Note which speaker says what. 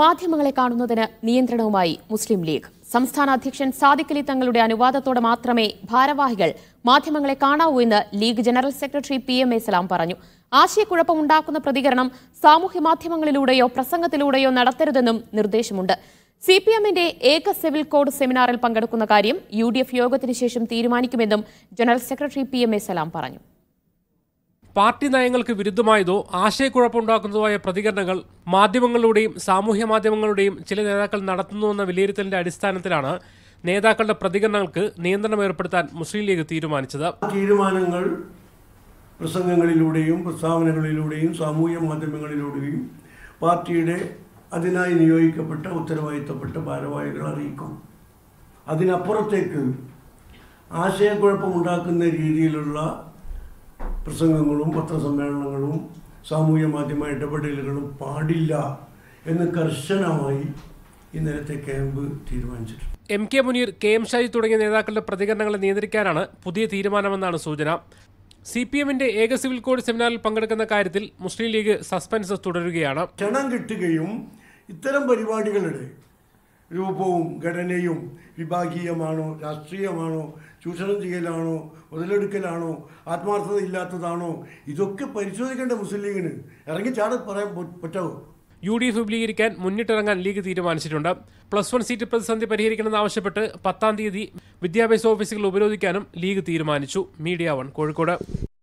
Speaker 1: മാധ്യമങ്ങളെ കാണുന്നതിന് നിയന്ത്രണവുമായി മുസ്ലിം ലീഗ് സംസ്ഥാന അധ്യക്ഷൻ സാദിഖലി തങ്ങളുടെ അനുവാദത്തോടെ മാത്രമേ ഭാരവാഹികൾ മാധ്യമങ്ങളെ കാണാവൂ എന്ന് League general secretary P M A Salam പറഞ്ഞു ആശയക്കുഴപ്പമുണ്ടാക്കുന്ന പ്രതികരണം സാമൂഹ്യ മാധ്യമങ്ങളിലൂടെയോ പ്രസംഗത്തിലൂടെയോ നടത്തരുതെന്നും നിർദ്ദേശമുണ്ട് സി പി എമ്മിന്റെ ഏക സിവിൽ കോഡ് സെമിനാറിൽ പങ്കെടുക്കുന്ന കാര്യം യു ഡി എഫ് യോഗത്തിനു ശേഷം തീരുമാനിക്കുമെന്നും general secretary P M A Salam പറഞ്ഞു
Speaker 2: പാർട്ടി നയങ്ങൾക്ക് വിരുദ്ധമായതോ ആശയക്കുഴപ്പമുണ്ടാക്കുന്നതോ ആയ പ്രതികരണങ്ങൾ മാധ്യമങ്ങളുടെയും സാമൂഹ്യ മാധ്യമങ്ങളുടെയും ചില നേതാക്കൾ നടത്തുന്നുവെന്ന വിലയിരുത്തലിന്റെ അടിസ്ഥാനത്തിലാണ് നേതാക്കളുടെ പ്രതികരണങ്ങൾക്ക് നിയന്ത്രണം ഏർപ്പെടുത്താൻ മുസ്ലിം ലീഗ് തീരുമാനിച്ചത് തീരുമാനങ്ങൾ പ്രസംഗങ്ങളിലൂടെയും
Speaker 3: പ്രസ്താവനകളിലൂടെയും സാമൂഹ്യ മാധ്യമങ്ങളിലൂടെയും പാർട്ടിയുടെ അതിനായി നിയോഗിക്കപ്പെട്ട ഉത്തരവാദിത്തപ്പെട്ട ഭാരവാഹികൾ അറിയിക്കും അതിനപ്പുറത്തേക്ക് ആശയക്കുഴപ്പമുണ്ടാക്കുന്ന രീതിയിലുള്ള പ്രസംഗങ്ങളും പത്രസമ്മേളനങ്ങളും സാമൂഹ്യ മാധ്യമ ഇടപെടലുകളും പാടില്ല എന്ന് കർശനമായി ഇന്നലത്തെ ക്യാമ്പ് തീരുമാനിച്ചിട്ടുണ്ട്
Speaker 2: M K Muneer K M Shaji തുടങ്ങിയ നേതാക്കളുടെ പ്രതികരണങ്ങളെ നിയന്ത്രിക്കാനാണ് പുതിയ തീരുമാനമെന്നാണ് സൂചന സി പി എമ്മിന്റെ ഏക സിവിൽ കോഡ് സെമിനാറിൽ പങ്കെടുക്കുന്ന കാര്യത്തിൽ മുസ്ലിം ലീഗ് സസ്പെൻസ് തുടരുകയാണ് ക്ഷണം കിട്ടുകയും
Speaker 3: ഇത്തരം പരിപാടികളുടെ രൂപവും ഘടനയും വിഭാഗീയമാണോ രാഷ്ട്രീയമാണോ ചൂഷണം ചെയ്യലാണോ മുതലെടുക്കലാണോ ആത്മാർത്ഥത ഇല്ലാത്തതാണോ ഇതൊക്കെ പരിശോധിക്കേണ്ട മുസ്ലിം ലീഗിന് ഇറങ്ങി ചാട് പറയാൻ പറ്റാവോ
Speaker 2: യു ഡി എഫ് വിപുലീകരിക്കാൻ മുന്നിട്ടിറങ്ങാൻ ലീഗ് തീരുമാനിച്ചിട്ടുണ്ട് പ്ലസ് വൺ സീറ്റ് പ്രതിസന്ധി ആവശ്യപ്പെട്ട് പത്താം തീയതി വിദ്യാഭ്യാസ ഓഫീസുകൾ ഉപരോധിക്കാനും ലീഗ് തീരുമാനിച്ചു മീഡിയ വൺ കോഴിക്കോട്